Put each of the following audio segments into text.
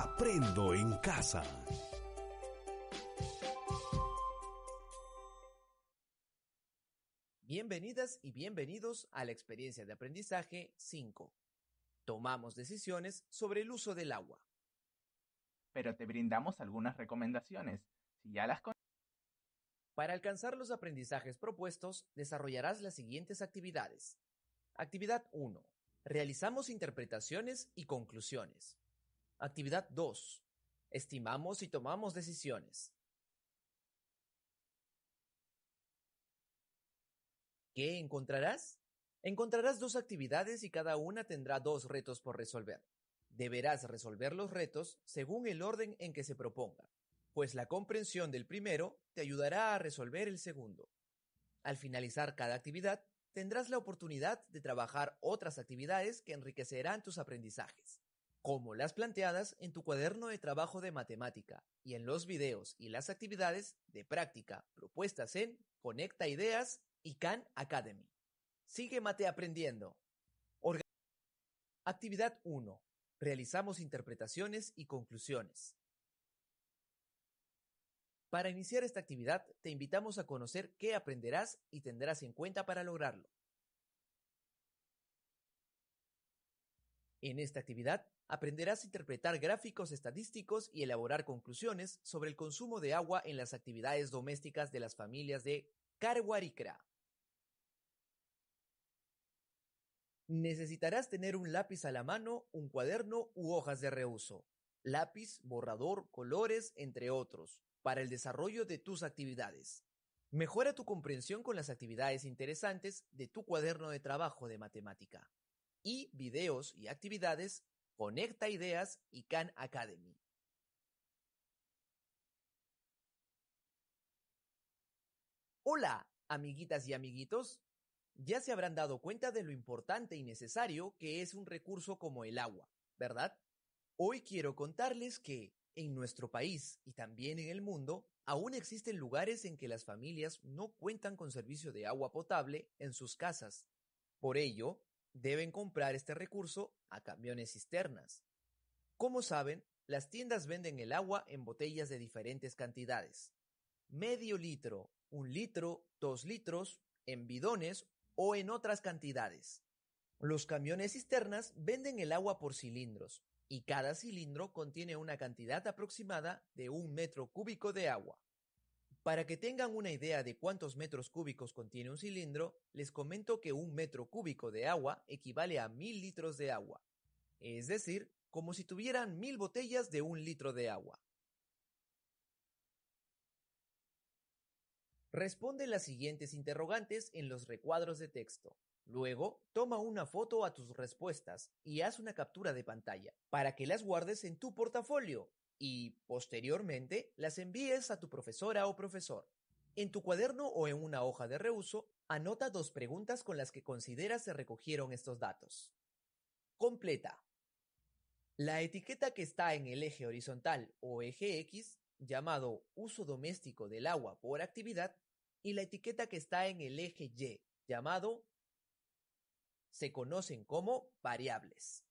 Aprendo en casa. Bienvenidas y bienvenidos a la experiencia de aprendizaje 5. Tomamos decisiones sobre el uso del agua. Pero te brindamos algunas recomendaciones. Si ya las Para alcanzar los aprendizajes propuestos, desarrollarás las siguientes actividades. Actividad 1. Realizamos interpretaciones y conclusiones. Actividad 2. Estimamos y tomamos decisiones. ¿Qué encontrarás? Encontrarás dos actividades y cada una tendrá dos retos por resolver. Deberás resolver los retos según el orden en que se proponga, pues la comprensión del primero te ayudará a resolver el segundo. Al finalizar cada actividad, tendrás la oportunidad de trabajar otras actividades que enriquecerán tus aprendizajes como las planteadas en tu cuaderno de trabajo de matemática y en los videos y las actividades de práctica propuestas en Conecta Ideas y Khan Academy. Sigue Mate aprendiendo. Actividad 1. Realizamos interpretaciones y conclusiones. Para iniciar esta actividad, te invitamos a conocer qué aprenderás y tendrás en cuenta para lograrlo. En esta actividad aprenderás a interpretar gráficos estadísticos y elaborar conclusiones sobre el consumo de agua en las actividades domésticas de las familias de Carhuaricra. Necesitarás tener un lápiz a la mano, un cuaderno u hojas de reuso, lápiz, borrador, colores, entre otros, para el desarrollo de tus actividades. Mejora tu comprensión con las actividades interesantes de tu cuaderno de trabajo de matemática y videos y actividades Conecta Ideas y Khan Academy. Hola, amiguitas y amiguitos. Ya se habrán dado cuenta de lo importante y necesario que es un recurso como el agua, ¿verdad? Hoy quiero contarles que en nuestro país y también en el mundo, aún existen lugares en que las familias no cuentan con servicio de agua potable en sus casas. Por ello, deben comprar este recurso a camiones cisternas. Como saben, las tiendas venden el agua en botellas de diferentes cantidades. Medio litro, un litro, dos litros, en bidones o en otras cantidades. Los camiones cisternas venden el agua por cilindros, y cada cilindro contiene una cantidad aproximada de un metro cúbico de agua. Para que tengan una idea de cuántos metros cúbicos contiene un cilindro, les comento que un metro cúbico de agua equivale a mil litros de agua, es decir, como si tuvieran mil botellas de un litro de agua. Responde las siguientes interrogantes en los recuadros de texto. Luego, toma una foto a tus respuestas y haz una captura de pantalla para que las guardes en tu portafolio y, posteriormente, las envíes a tu profesora o profesor. En tu cuaderno o en una hoja de reuso, anota dos preguntas con las que consideras se recogieron estos datos. Completa. La etiqueta que está en el eje horizontal o eje X, llamado uso doméstico del agua por actividad, y la etiqueta que está en el eje Y, llamado se conocen como variables.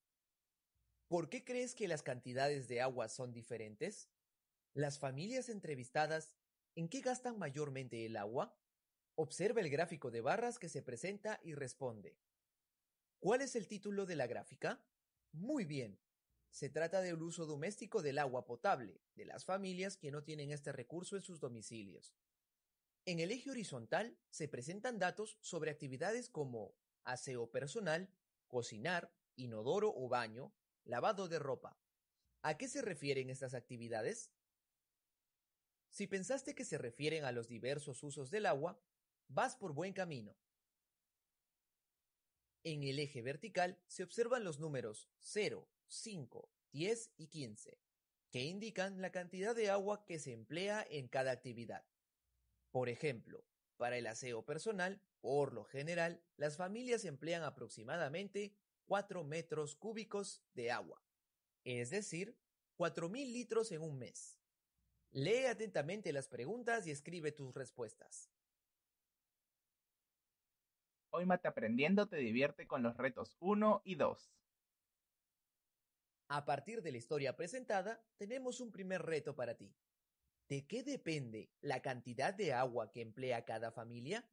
¿Por qué crees que las cantidades de agua son diferentes? Las familias entrevistadas, ¿en qué gastan mayormente el agua? Observa el gráfico de barras que se presenta y responde. ¿Cuál es el título de la gráfica? Muy bien. Se trata del uso doméstico del agua potable, de las familias que no tienen este recurso en sus domicilios. En el eje horizontal se presentan datos sobre actividades como aseo personal, cocinar, inodoro o baño, lavado de ropa. ¿A qué se refieren estas actividades? Si pensaste que se refieren a los diversos usos del agua, vas por buen camino. En el eje vertical se observan los números 0, 5, 10 y 15, que indican la cantidad de agua que se emplea en cada actividad. Por ejemplo, para el aseo personal, por lo general, las familias emplean aproximadamente 4 metros cúbicos de agua, es decir, 4.000 litros en un mes. Lee atentamente las preguntas y escribe tus respuestas. Hoy Mate Aprendiendo te divierte con los retos 1 y 2. A partir de la historia presentada, tenemos un primer reto para ti. ¿De qué depende la cantidad de agua que emplea cada familia?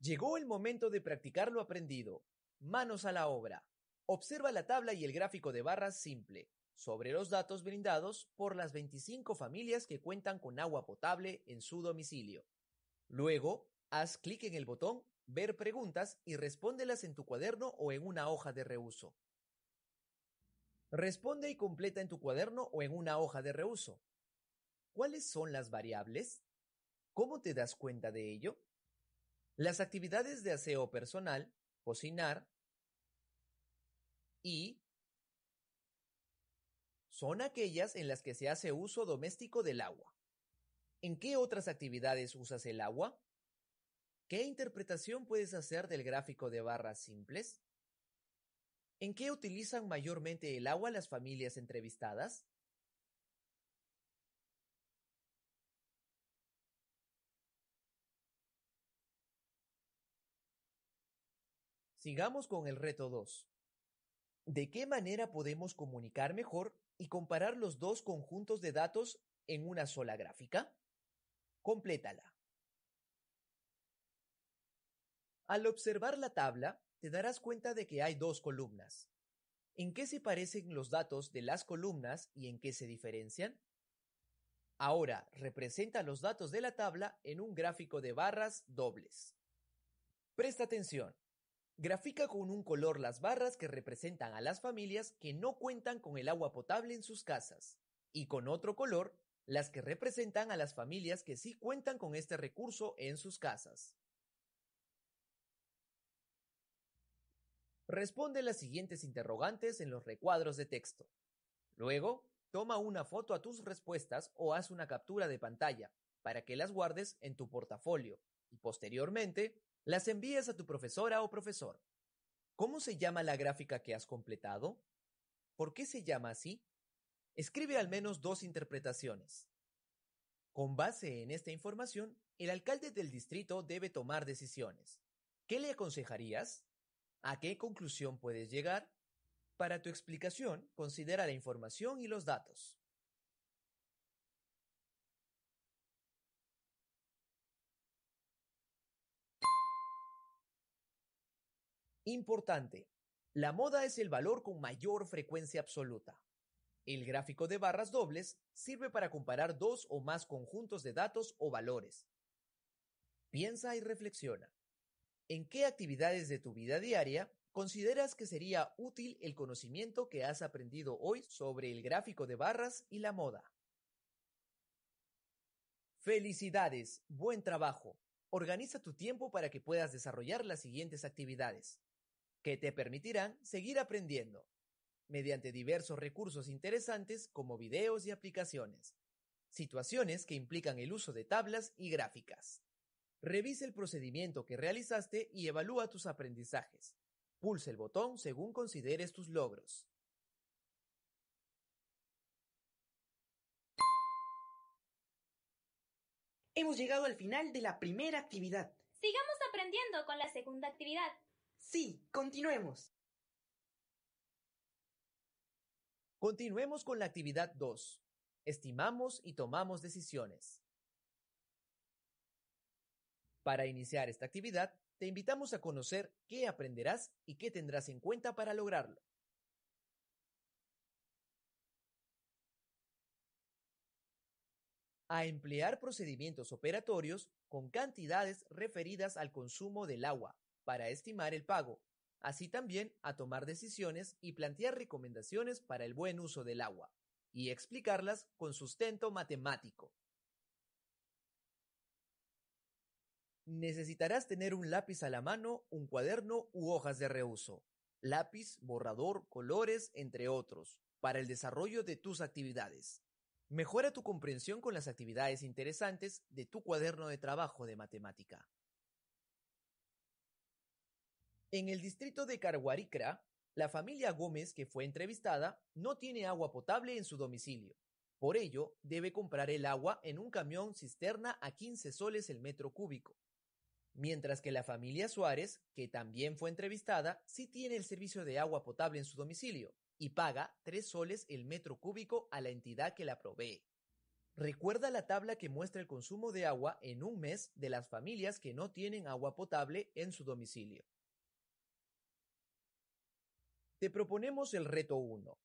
Llegó el momento de practicar lo aprendido. Manos a la obra. Observa la tabla y el gráfico de barras simple sobre los datos brindados por las 25 familias que cuentan con agua potable en su domicilio. Luego, haz clic en el botón Ver preguntas y respóndelas en tu cuaderno o en una hoja de reuso. Responde y completa en tu cuaderno o en una hoja de reuso. ¿Cuáles son las variables? ¿Cómo te das cuenta de ello? Las actividades de aseo personal, cocinar y son aquellas en las que se hace uso doméstico del agua. ¿En qué otras actividades usas el agua? ¿Qué interpretación puedes hacer del gráfico de barras simples? ¿En qué utilizan mayormente el agua las familias entrevistadas? Sigamos con el reto 2. ¿De qué manera podemos comunicar mejor y comparar los dos conjuntos de datos en una sola gráfica? Complétala. Al observar la tabla, te darás cuenta de que hay dos columnas. ¿En qué se parecen los datos de las columnas y en qué se diferencian? Ahora, representa los datos de la tabla en un gráfico de barras dobles. Presta atención. Grafica con un color las barras que representan a las familias que no cuentan con el agua potable en sus casas y con otro color las que representan a las familias que sí cuentan con este recurso en sus casas. Responde las siguientes interrogantes en los recuadros de texto. Luego, toma una foto a tus respuestas o haz una captura de pantalla para que las guardes en tu portafolio y posteriormente las envías a tu profesora o profesor. ¿Cómo se llama la gráfica que has completado? ¿Por qué se llama así? Escribe al menos dos interpretaciones. Con base en esta información, el alcalde del distrito debe tomar decisiones. ¿Qué le aconsejarías? ¿A qué conclusión puedes llegar? Para tu explicación, considera la información y los datos. Importante. La moda es el valor con mayor frecuencia absoluta. El gráfico de barras dobles sirve para comparar dos o más conjuntos de datos o valores. Piensa y reflexiona. ¿En qué actividades de tu vida diaria consideras que sería útil el conocimiento que has aprendido hoy sobre el gráfico de barras y la moda? Felicidades, buen trabajo. Organiza tu tiempo para que puedas desarrollar las siguientes actividades que te permitirán seguir aprendiendo mediante diversos recursos interesantes como videos y aplicaciones, situaciones que implican el uso de tablas y gráficas. Revise el procedimiento que realizaste y evalúa tus aprendizajes. Pulsa el botón según consideres tus logros. Hemos llegado al final de la primera actividad. Sigamos aprendiendo con la segunda actividad. Sí, continuemos. Continuemos con la actividad 2. Estimamos y tomamos decisiones. Para iniciar esta actividad, te invitamos a conocer qué aprenderás y qué tendrás en cuenta para lograrlo. a emplear procedimientos operatorios con cantidades referidas al consumo del agua, para estimar el pago, así también a tomar decisiones y plantear recomendaciones para el buen uso del agua, y explicarlas con sustento matemático. Necesitarás tener un lápiz a la mano, un cuaderno u hojas de reuso, lápiz, borrador, colores, entre otros, para el desarrollo de tus actividades. Mejora tu comprensión con las actividades interesantes de tu cuaderno de trabajo de matemática. En el distrito de Carhuaricra, la familia Gómez que fue entrevistada no tiene agua potable en su domicilio. Por ello, debe comprar el agua en un camión cisterna a 15 soles el metro cúbico. Mientras que la familia Suárez, que también fue entrevistada, sí tiene el servicio de agua potable en su domicilio y paga 3 soles el metro cúbico a la entidad que la provee. Recuerda la tabla que muestra el consumo de agua en un mes de las familias que no tienen agua potable en su domicilio. Te proponemos el reto 1.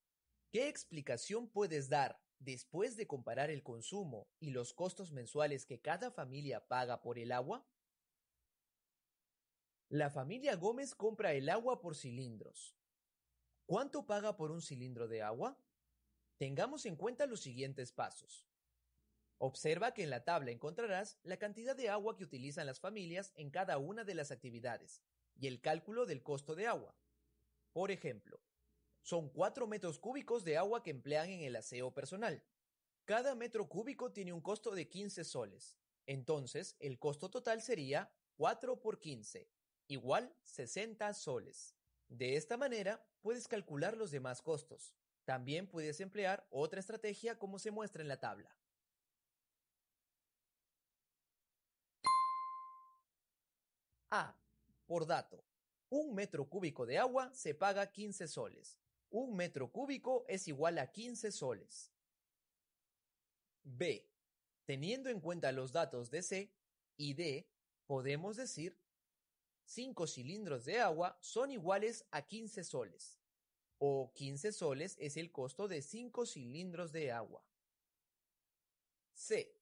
¿Qué explicación puedes dar después de comparar el consumo y los costos mensuales que cada familia paga por el agua? La familia Gómez compra el agua por cilindros. ¿Cuánto paga por un cilindro de agua? Tengamos en cuenta los siguientes pasos. Observa que en la tabla encontrarás la cantidad de agua que utilizan las familias en cada una de las actividades y el cálculo del costo de agua. Por ejemplo, son 4 metros cúbicos de agua que emplean en el aseo personal. Cada metro cúbico tiene un costo de 15 soles. Entonces, el costo total sería 4 por 15, igual 60 soles. De esta manera, puedes calcular los demás costos. También puedes emplear otra estrategia como se muestra en la tabla. A. Por dato. Un metro cúbico de agua se paga 15 soles. Un metro cúbico es igual a 15 soles. B. Teniendo en cuenta los datos de C y D, podemos decir 5 cilindros de agua son iguales a 15 soles, o 15 soles es el costo de 5 cilindros de agua. C.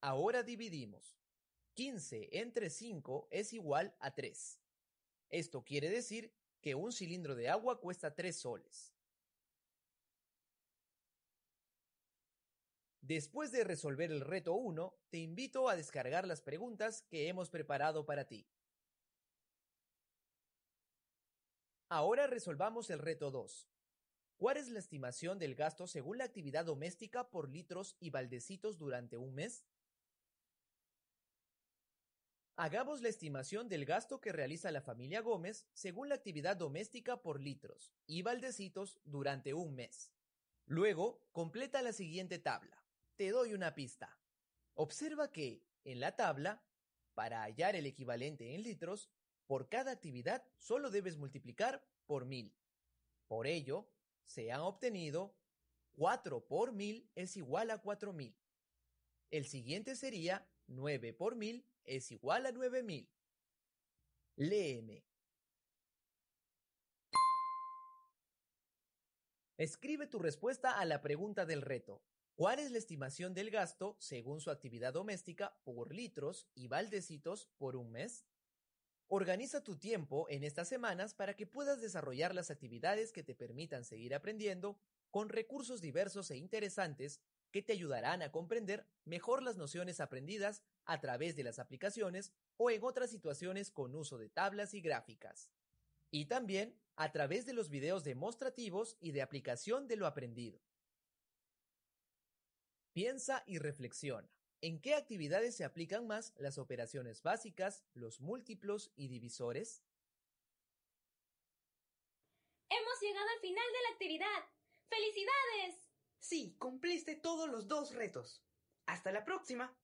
Ahora dividimos. 15 entre 5 es igual a 3. Esto quiere decir que un cilindro de agua cuesta 3 soles. Después de resolver el reto 1, te invito a descargar las preguntas que hemos preparado para ti. Ahora resolvamos el reto 2. ¿Cuál es la estimación del gasto según la actividad doméstica por litros y baldecitos durante un mes? Hagamos la estimación del gasto que realiza la familia Gómez según la actividad doméstica por litros y baldecitos durante un mes. Luego, completa la siguiente tabla. Te doy una pista. Observa que, en la tabla, para hallar el equivalente en litros, por cada actividad solo debes multiplicar por mil. Por ello, se han obtenido 4 por mil es igual a mil. El siguiente sería 9 por mil es igual a 9000. Léeme. Escribe tu respuesta a la pregunta del reto. ¿Cuál es la estimación del gasto según su actividad doméstica por litros y baldecitos por un mes? Organiza tu tiempo en estas semanas para que puedas desarrollar las actividades que te permitan seguir aprendiendo con recursos diversos e interesantes que te ayudarán a comprender mejor las nociones aprendidas a través de las aplicaciones o en otras situaciones con uso de tablas y gráficas. Y también a través de los videos demostrativos y de aplicación de lo aprendido. Piensa y reflexiona. ¿En qué actividades se aplican más las operaciones básicas, los múltiplos y divisores? Hemos llegado al final de la actividad. ¡Felicidades! Sí, cumpliste todos los dos retos. Hasta la próxima.